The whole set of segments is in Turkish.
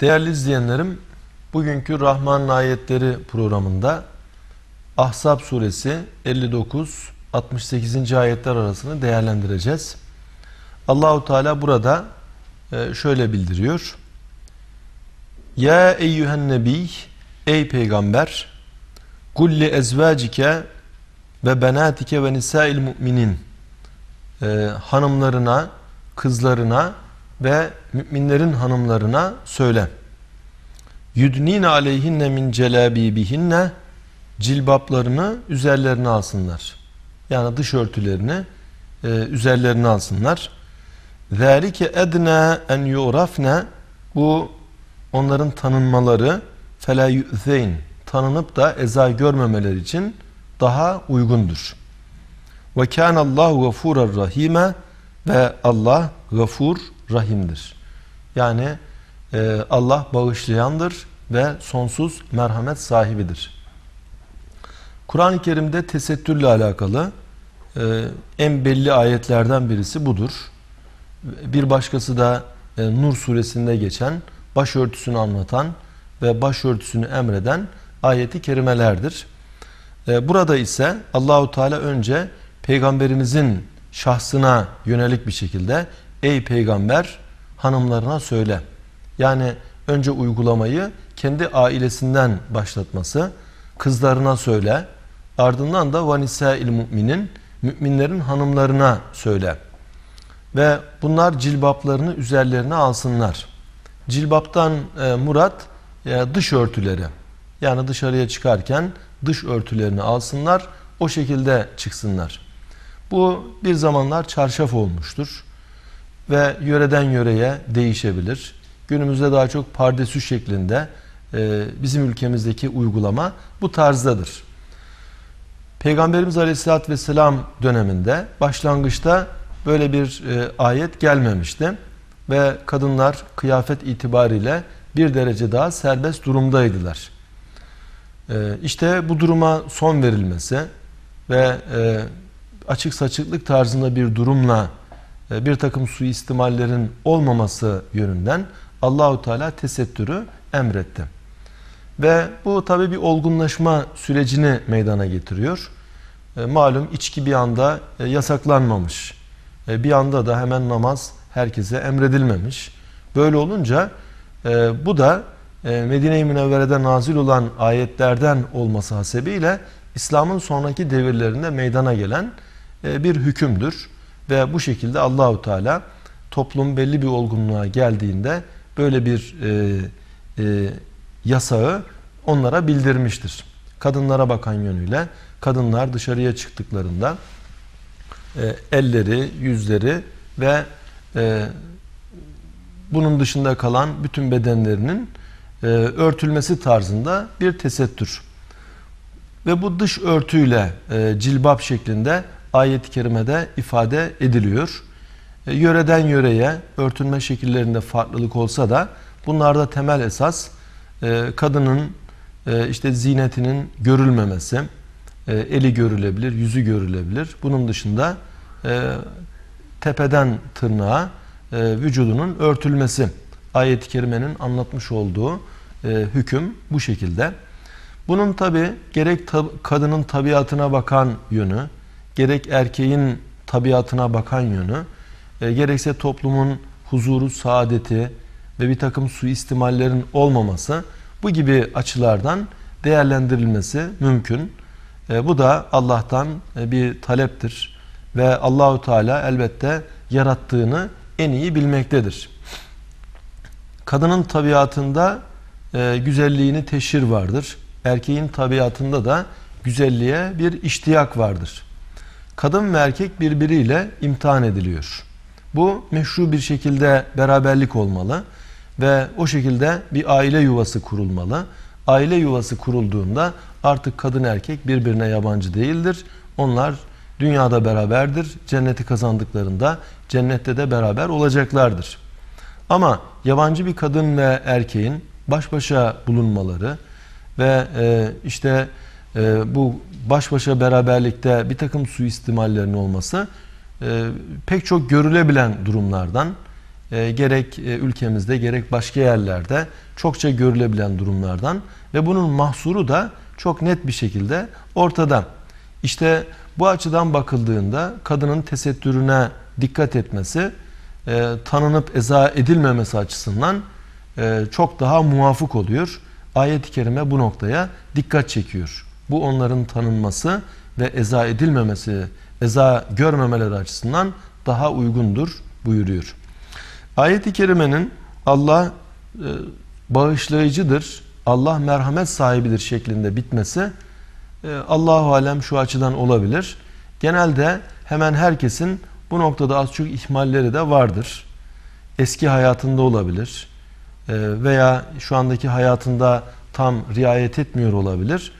Değerli izleyenlerim, bugünkü Rahman Ayetleri programında Ahzab suresi 59-68. ayetler arasını değerlendireceğiz. Allahu Teala burada e, şöyle bildiriyor. Ya eyyühen nebi, ey peygamber, kulli ezvacike ve benatike ve nisail müminin, e, hanımlarına, kızlarına, ve müminlerin hanımlarına söyle. Yudnin aleyhinne min celabibihinne cilbaplarını üzerlerine alsınlar. Yani dış örtülerini e, üzerlerine alsınlar. Zalike edne en yurafne bu onların tanınmaları fela yu'zeyn tanınıp da eza görmemeleri için daha uygundur. Ve kânallâhu gafûrar rahîme ve Allah gafur rahimdir. Yani e, Allah bağışlayandır ve sonsuz merhamet sahibidir. Kur'an-ı Kerim'de tesettürle alakalı e, en belli ayetlerden birisi budur. Bir başkası da e, Nur suresinde geçen başörtüsünü anlatan ve başörtüsünü emreden ayeti kerimelerdir. E, burada ise Allahu Teala önce peygamberimizin şahsına yönelik bir şekilde Ey peygamber hanımlarına söyle. Yani önce uygulamayı kendi ailesinden başlatması, kızlarına söyle. Ardından da vanisa'il müminin, müminlerin hanımlarına söyle. Ve bunlar cilbaplarını üzerlerine alsınlar. Cilbaptan e, murat e, dış örtüleri. Yani dışarıya çıkarken dış örtülerini alsınlar, o şekilde çıksınlar. Bu bir zamanlar çarşaf olmuştur ve yöreden yöreye değişebilir. Günümüzde daha çok pardesü şeklinde e, bizim ülkemizdeki uygulama bu tarzdadır. Peygamberimiz Aleyhisselatü Vesselam döneminde başlangıçta böyle bir e, ayet gelmemişti. Ve kadınlar kıyafet itibariyle bir derece daha serbest durumdaydılar. E, işte bu duruma son verilmesi ve açık saçıklık tarzında bir durumla e, bir takım suistimallerin olmaması yönünden Allahu Teala tesettürü emretti. Ve bu tabi bir olgunlaşma sürecini meydana getiriyor. E, malum içki bir anda e, yasaklanmamış. Bir anda da hemen namaz herkese emredilmemiş. Böyle olunca bu da Medine-i Münevvere'de nazil olan ayetlerden olması hasebiyle İslam'ın sonraki devirlerinde meydana gelen bir hükümdür. Ve bu şekilde Allahu Teala toplum belli bir olgunluğa geldiğinde böyle bir e, e, yasağı onlara bildirmiştir. Kadınlara bakan yönüyle kadınlar dışarıya çıktıklarında e, elleri, yüzleri ve e, bunun dışında kalan bütün bedenlerinin e, örtülmesi tarzında bir tesettür. Ve bu dış örtüyle e, cilbap şeklinde ayet-i kerimede ifade ediliyor. E, yöreden yöreye örtünme şekillerinde farklılık olsa da bunlarda temel esas e, kadının e, işte zinetinin görülmemesi, e, eli görülebilir, yüzü görülebilir. Bunun dışında e, tepeden tırnağa e, vücudunun örtülmesi. Ayet-i Kerime'nin anlatmış olduğu e, hüküm bu şekilde. Bunun tabi gerek tab kadının tabiatına bakan yönü, gerek erkeğin tabiatına bakan yönü, e, gerekse toplumun huzuru, saadeti ve bir takım suistimallerin olmaması bu gibi açılardan değerlendirilmesi mümkün. E, bu da Allah'tan e, bir taleptir ve Allahu Teala elbette yarattığını en iyi bilmektedir. Kadının tabiatında güzelliğini teşhir vardır. Erkeğin tabiatında da güzelliğe bir iştiyak vardır kadın ve erkek birbiriyle imtihan ediliyor. Bu meşru bir şekilde beraberlik olmalı ve o şekilde bir aile yuvası kurulmalı. Aile yuvası kurulduğunda artık kadın erkek birbirine yabancı değildir. Onlar dünyada beraberdir. Cenneti kazandıklarında cennette de beraber olacaklardır. Ama yabancı bir kadın ve erkeğin baş başa bulunmaları ve e, işte e, bu baş başa beraberlikte bir takım suistimallerin olması e, pek çok görülebilen durumlardan e, gerek e, ülkemizde gerek başka yerlerde çokça görülebilen durumlardan ve bunun mahsuru da çok net bir şekilde ortada. İşte bu açıdan bakıldığında kadının tesettürüne dikkat etmesi e, tanınıp eza edilmemesi açısından e, çok daha muvafık oluyor. Ayet-i Kerime bu noktaya dikkat çekiyor. Bu onların tanınması ve eza edilmemesi, eza görmemeleri açısından daha uygundur buyuruyor. Ayet-i Kerime'nin Allah e, bağışlayıcıdır, Allah merhamet sahibidir şeklinde bitmesi e, Allahu Alem şu açıdan olabilir. Genelde hemen herkesin bu noktada az çok ihmalleri de vardır. Eski hayatında olabilir e, veya şu andaki hayatında tam riayet etmiyor olabilir.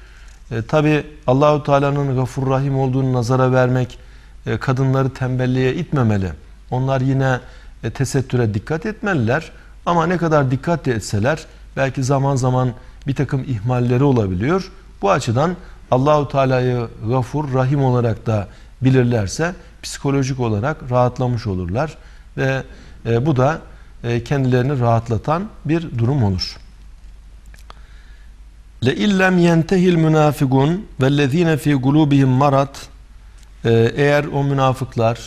E, Tabi Allahu Teala'nın gafur rahim olduğunu nazara vermek e, kadınları tembelliğe itmemeli. Onlar yine e, tesettüre dikkat etmeliler. Ama ne kadar dikkat etseler belki zaman zaman bir takım ihmalleri olabiliyor. Bu açıdan Allahu Teala'yı gafur rahim olarak da bilirlerse psikolojik olarak rahatlamış olurlar ve e, bu da e, kendilerini rahatlatan bir durum olur. Le illem yentehil münafikun vellezine fi gulubihim marat ee, eğer o münafıklar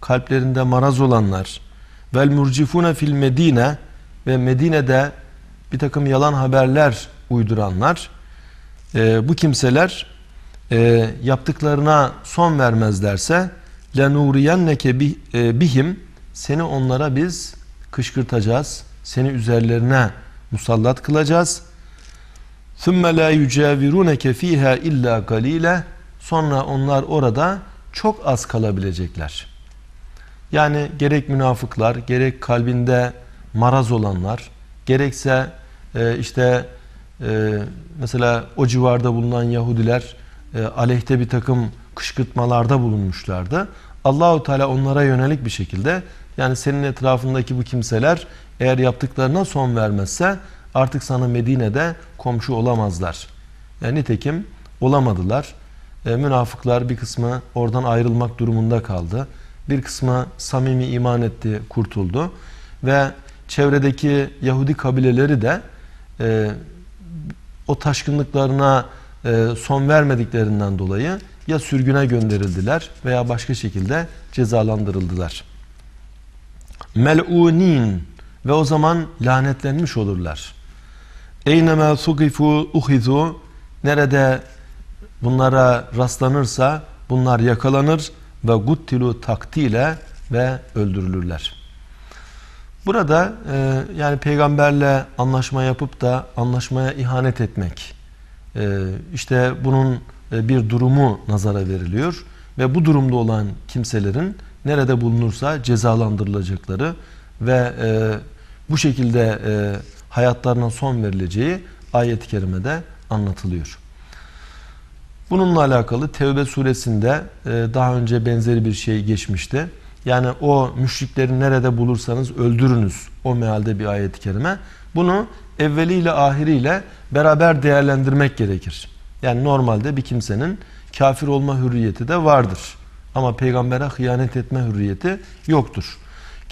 kalplerinde maraz olanlar vel murcifuna fil medine ve Medine'de bir takım yalan haberler uyduranlar e, bu kimseler e, yaptıklarına son vermezlerse lenuriyenneke e, bihim seni onlara biz kışkırtacağız seni üzerlerine musallat kılacağız ثُمَّ لَا يُجَاوِرُونَكَ ف۪يهَا اِلَّا قَلِيلًا Sonra onlar orada çok az kalabilecekler. Yani gerek münafıklar, gerek kalbinde maraz olanlar, gerekse e, işte e, mesela o civarda bulunan Yahudiler e, aleyhte bir takım kışkırtmalarda bulunmuşlardı. Allahu Teala onlara yönelik bir şekilde yani senin etrafındaki bu kimseler eğer yaptıklarına son vermezse artık sana Medine'de komşu olamazlar. Yani e, nitekim olamadılar. E, münafıklar bir kısmı oradan ayrılmak durumunda kaldı. Bir kısmı samimi iman etti, kurtuldu. Ve çevredeki Yahudi kabileleri de e, o taşkınlıklarına e, son vermediklerinden dolayı ya sürgüne gönderildiler veya başka şekilde cezalandırıldılar. Mel'unin ve o zaman lanetlenmiş olurlar. Eyneme sugifu uhizu nerede bunlara rastlanırsa bunlar yakalanır ve guttilu taktiyle ve öldürülürler. Burada e, yani peygamberle anlaşma yapıp da anlaşmaya ihanet etmek e, işte bunun e, bir durumu nazara veriliyor ve bu durumda olan kimselerin nerede bulunursa cezalandırılacakları ve e, bu şekilde e, hayatlarına son verileceği ayet-i kerimede anlatılıyor. Bununla alakalı Tevbe suresinde e, daha önce benzeri bir şey geçmişti. Yani o müşrikleri nerede bulursanız öldürünüz. O mealde bir ayet-i kerime. Bunu evveliyle ahiriyle beraber değerlendirmek gerekir. Yani normalde bir kimsenin kafir olma hürriyeti de vardır. Ama peygambere hıyanet etme hürriyeti yoktur.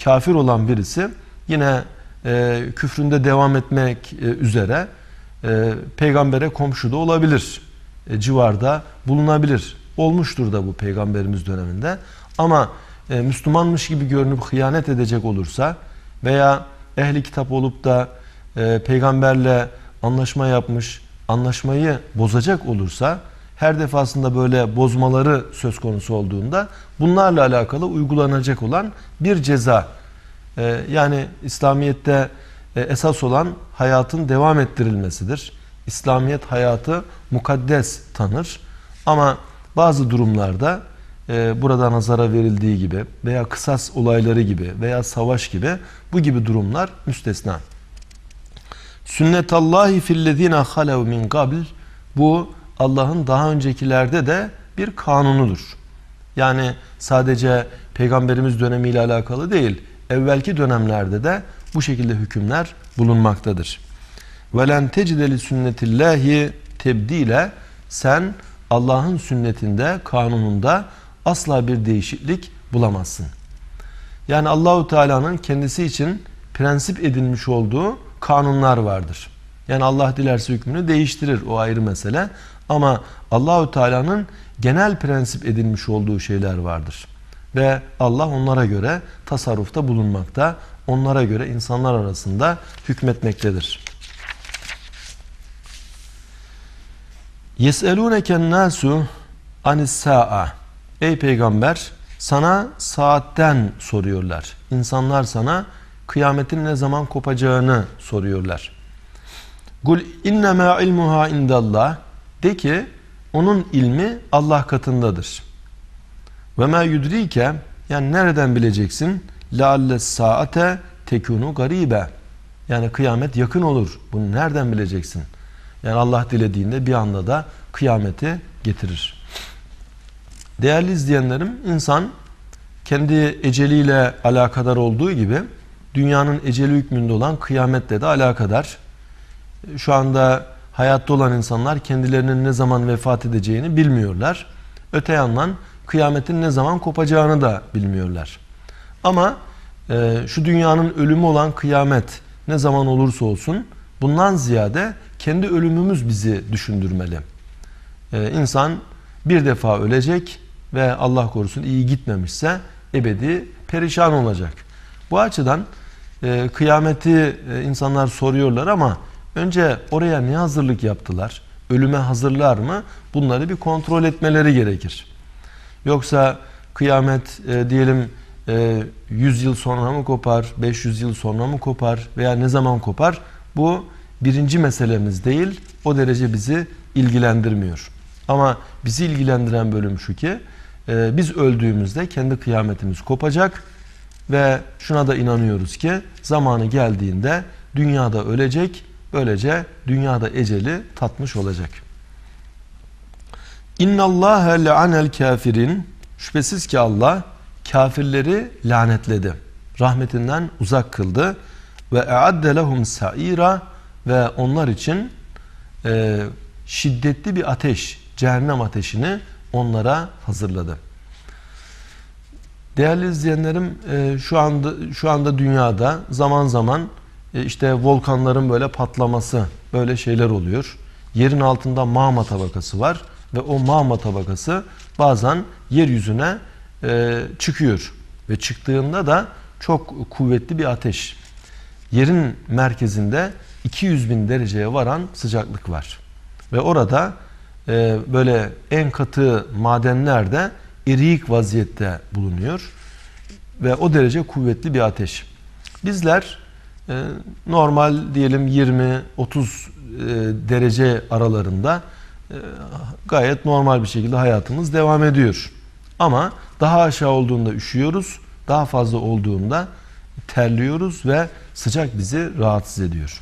Kafir olan birisi yine e, küfründe devam etmek e, üzere e, peygambere komşu da olabilir. E, civarda bulunabilir. Olmuştur da bu peygamberimiz döneminde. Ama e, Müslümanmış gibi görünüp hıyanet edecek olursa veya ehli kitap olup da e, peygamberle anlaşma yapmış, anlaşmayı bozacak olursa her defasında böyle bozmaları söz konusu olduğunda bunlarla alakalı uygulanacak olan bir ceza ee, yani İslamiyet'te e, esas olan hayatın devam ettirilmesidir. İslamiyet hayatı mukaddes tanır. Ama bazı durumlarda e, burada nazara verildiği gibi veya kısas olayları gibi veya savaş gibi bu gibi durumlar müstesna. Sünnetallahi fillezine halev min kabl bu Allah'ın daha öncekilerde de bir kanunudur. Yani sadece peygamberimiz dönemiyle alakalı değil evvelki dönemlerde de bu şekilde hükümler bulunmaktadır. وَلَنْ تَجِدَ لِسُنَّةِ اللّٰهِ tebdile sen Allah'ın sünnetinde, kanununda asla bir değişiklik bulamazsın. Yani Allahu Teala'nın kendisi için prensip edinmiş olduğu kanunlar vardır. Yani Allah dilerse hükmünü değiştirir o ayrı mesele ama Allahu Teala'nın genel prensip edinmiş olduğu şeyler vardır. Ve Allah onlara göre tasarrufta bulunmakta, onlara göre insanlar arasında hükmetmektedir. Yeselûneken nâsû anis sa'a. Ey peygamber sana saatten soruyorlar. İnsanlar sana kıyametin ne zaman kopacağını soruyorlar. Kul innema ilmuha indallah. De ki onun ilmi Allah katındadır. Ve ma yudrike yani nereden bileceksin? Lalle saate tekunu garibe. Yani kıyamet yakın olur. Bunu nereden bileceksin? Yani Allah dilediğinde bir anda da kıyameti getirir. Değerli izleyenlerim, insan kendi eceliyle alakadar olduğu gibi dünyanın eceli hükmünde olan kıyametle de alakadar. Şu anda hayatta olan insanlar kendilerinin ne zaman vefat edeceğini bilmiyorlar. Öte yandan kıyametin ne zaman kopacağını da bilmiyorlar. Ama e, şu dünyanın ölümü olan kıyamet ne zaman olursa olsun bundan ziyade kendi ölümümüz bizi düşündürmeli. E, insan bir defa ölecek ve Allah korusun iyi gitmemişse ebedi perişan olacak. Bu açıdan e, kıyameti e, insanlar soruyorlar ama önce oraya ne hazırlık yaptılar? Ölüme hazırlar mı? Bunları bir kontrol etmeleri gerekir. Yoksa kıyamet e, diyelim e, 100 yıl sonra mı kopar, 500 yıl sonra mı kopar veya ne zaman kopar? Bu birinci meselemiz değil. O derece bizi ilgilendirmiyor. Ama bizi ilgilendiren bölüm şu ki e, biz öldüğümüzde kendi kıyametimiz kopacak ve şuna da inanıyoruz ki zamanı geldiğinde dünyada ölecek, böylece dünyada eceli tatmış olacak.'' İnna Allah la'anel kafirin. Şüphesiz ki Allah kafirleri lanetledi. Rahmetinden uzak kıldı ve eadde lehum saira ve onlar için e, şiddetli bir ateş, cehennem ateşini onlara hazırladı. Değerli izleyenlerim, e, şu anda şu anda dünyada zaman zaman e, işte volkanların böyle patlaması, böyle şeyler oluyor. Yerin altında mağma tabakası var ve o mağma tabakası bazen yeryüzüne e, çıkıyor. Ve çıktığında da çok kuvvetli bir ateş. Yerin merkezinde 200 bin dereceye varan sıcaklık var. Ve orada e, böyle en katı madenler de eriyik vaziyette bulunuyor. Ve o derece kuvvetli bir ateş. Bizler e, normal diyelim 20-30 e, derece aralarında ee, gayet normal bir şekilde hayatımız devam ediyor. Ama daha aşağı olduğunda üşüyoruz, daha fazla olduğunda terliyoruz ve sıcak bizi rahatsız ediyor.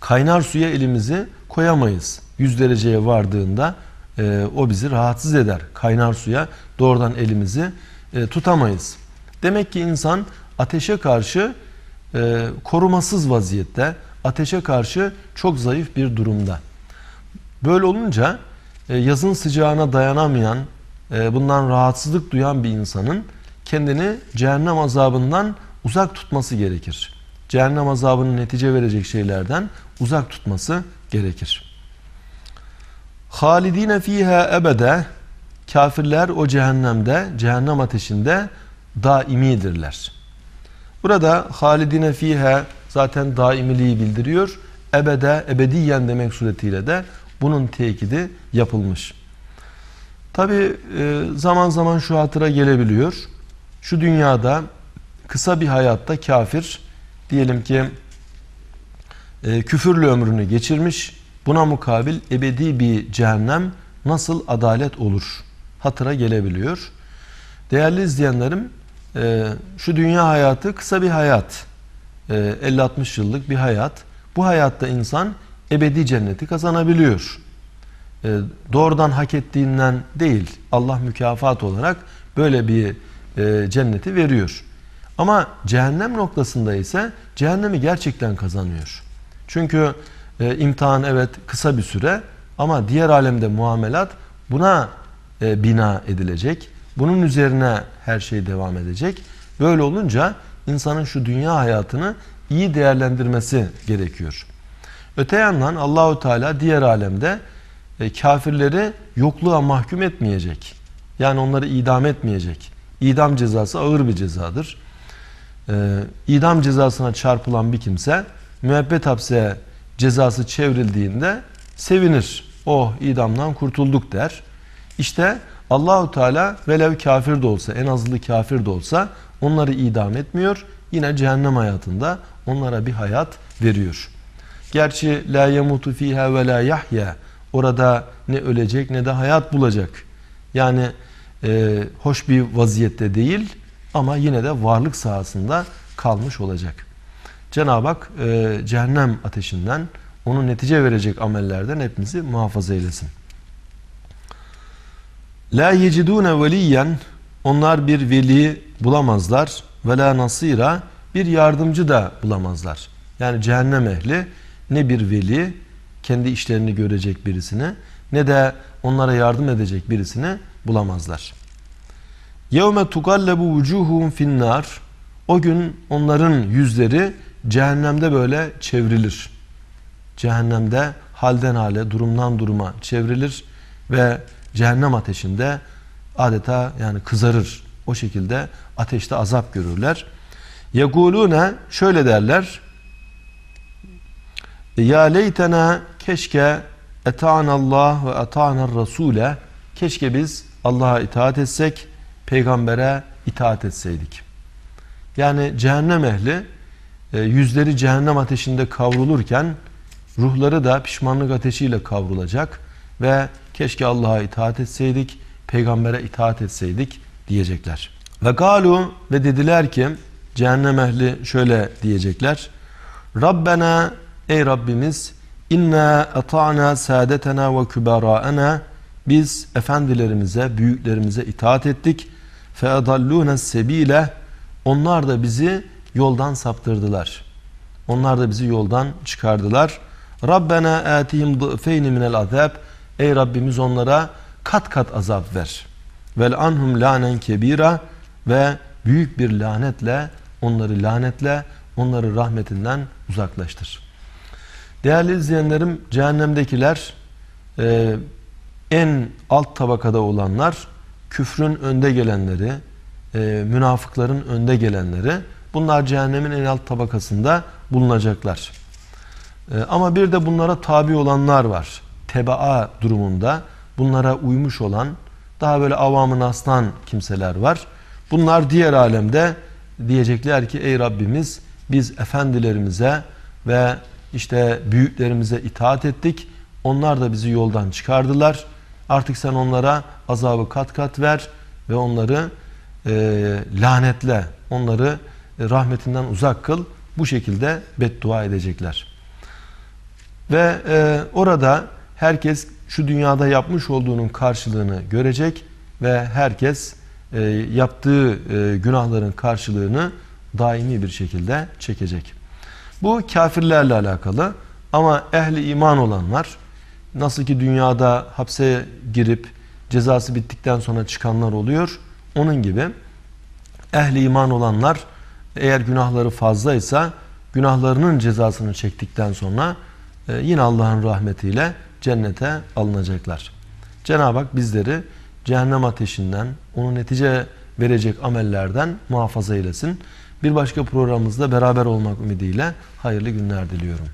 Kaynar suya elimizi koyamayız. 100 dereceye vardığında e, o bizi rahatsız eder. Kaynar suya doğrudan elimizi e, tutamayız. Demek ki insan ateşe karşı e, korumasız vaziyette, ateşe karşı çok zayıf bir durumda. Böyle olunca e, yazın sıcağına dayanamayan, e, bundan rahatsızlık duyan bir insanın kendini cehennem azabından uzak tutması gerekir. Cehennem azabının netice verecek şeylerden uzak tutması gerekir. Halidine fiha ebede kafirler o cehennemde, cehennem ateşinde daimidirler. Burada halidine fiha zaten daimiliği bildiriyor. Ebede, ebediyen demek suretiyle de bunun tekidi yapılmış. Tabi e, zaman zaman şu hatıra gelebiliyor. Şu dünyada kısa bir hayatta kafir diyelim ki e, küfürlü ömrünü geçirmiş. Buna mukabil ebedi bir cehennem nasıl adalet olur? Hatıra gelebiliyor. Değerli izleyenlerim e, şu dünya hayatı kısa bir hayat. 50-60 yıllık bir hayat. Bu hayatta insan ebedi cenneti kazanabiliyor. E, doğrudan hak ettiğinden değil Allah mükafat olarak böyle bir e, cenneti veriyor. Ama cehennem noktasında ise cehennemi gerçekten kazanıyor. Çünkü e, imtihan evet kısa bir süre ama diğer alemde muamelat buna e, bina edilecek. Bunun üzerine her şey devam edecek. Böyle olunca insanın şu dünya hayatını iyi değerlendirmesi gerekiyor. Öte yandan Allahu Teala diğer alemde e, kafirleri yokluğa mahkum etmeyecek. Yani onları idam etmeyecek. İdam cezası ağır bir cezadır. E, idam cezasına çarpılan bir kimse müebbet hapse cezası çevrildiğinde sevinir. Oh idamdan kurtulduk der. İşte Allahu Teala velev kafir de olsa en azılı kafir de olsa onları idam etmiyor. Yine cehennem hayatında onlara bir hayat veriyor. Gerçi la yamutu fiha ve la yahya. Orada ne ölecek ne de hayat bulacak. Yani e, hoş bir vaziyette değil ama yine de varlık sahasında kalmış olacak. Cenab-ı Hak e, cehennem ateşinden onu netice verecek amellerden hepimizi muhafaza eylesin. La yecidune veliyen onlar bir veli bulamazlar ve la nasira bir yardımcı da bulamazlar. Yani cehennem ehli ne bir veli kendi işlerini görecek birisine ne de onlara yardım edecek birisine bulamazlar. يَوْمَ تُقَلَّبُ وُجُوهُهُمْ finnar. O gün onların yüzleri cehennemde böyle çevrilir. Cehennemde halden hale, durumdan duruma çevrilir ve cehennem ateşinde adeta yani kızarır. O şekilde ateşte azap görürler. Yegulune şöyle derler. E, ya leytena keşke Allah ve eta'ner rasule keşke biz Allah'a itaat etsek, peygambere itaat etseydik. Yani cehennem ehli e, yüzleri cehennem ateşinde kavrulurken ruhları da pişmanlık ateşiyle kavrulacak ve keşke Allah'a itaat etseydik, peygambere itaat etseydik diyecekler. Ve galu ve dediler ki cehennem ehli şöyle diyecekler. Rabbena Ey Rabbimiz inna ata'na sadetena ve küberaena biz efendilerimize, büyüklerimize itaat ettik. fe adallu'na sebile Onlar da bizi yoldan saptırdılar. Onlar da bizi yoldan çıkardılar. Rabbena atihim dıfeyni minel azab. Ey Rabbimiz onlara kat kat azap ver. Vel anhum lanen kebira ve büyük bir lanetle onları lanetle onları rahmetinden uzaklaştır.'' Değerli izleyenlerim cehennemdekiler e, en alt tabakada olanlar küfrün önde gelenleri, e, münafıkların önde gelenleri bunlar cehennemin en alt tabakasında bulunacaklar. E, ama bir de bunlara tabi olanlar var. Tebaa durumunda bunlara uymuş olan daha böyle avamın aslan kimseler var. Bunlar diğer alemde diyecekler ki ey Rabbimiz biz efendilerimize ve işte büyüklerimize itaat ettik. Onlar da bizi yoldan çıkardılar. Artık sen onlara azabı kat kat ver ve onları e, lanetle, onları e, rahmetinden uzak kıl. Bu şekilde beddua edecekler. Ve e, orada herkes şu dünyada yapmış olduğunun karşılığını görecek ve herkes e, yaptığı e, günahların karşılığını daimi bir şekilde çekecek. Bu kafirlerle alakalı ama ehli iman olanlar nasıl ki dünyada hapse girip cezası bittikten sonra çıkanlar oluyor. Onun gibi ehli iman olanlar eğer günahları fazlaysa günahlarının cezasını çektikten sonra e, yine Allah'ın rahmetiyle cennete alınacaklar. Cenab-ı Hak bizleri cehennem ateşinden, onu netice verecek amellerden muhafaza eylesin. Bir başka programımızda beraber olmak ümidiyle hayırlı günler diliyorum.